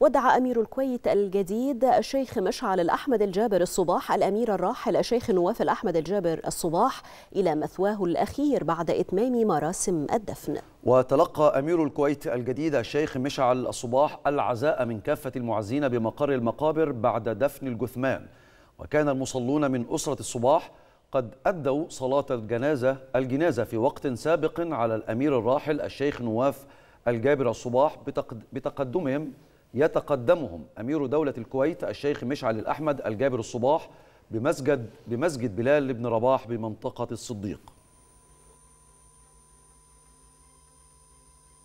ودعا أمير الكويت الجديد الشيخ مشعل الأحمد الجابر الصباح الأمير الراحل الشيخ نواف الأحمد الجابر الصباح إلى مثواه الأخير بعد إتمام مراسم الدفن وتلقى أمير الكويت الجديد الشيخ مشعل الصباح العزاء من كافة المعزين بمقر المقابر بعد دفن الجثمان وكان المصلون من أسرة الصباح قد أدوا صلاة الجنازة الجنازة في وقت سابق على الأمير الراحل الشيخ نواف الجابر الصباح بتقدمهم يتقدمهم أمير دولة الكويت الشيخ مشعل الأحمد الجابر الصباح بمسجد, بمسجد بلال بن رباح بمنطقة الصديق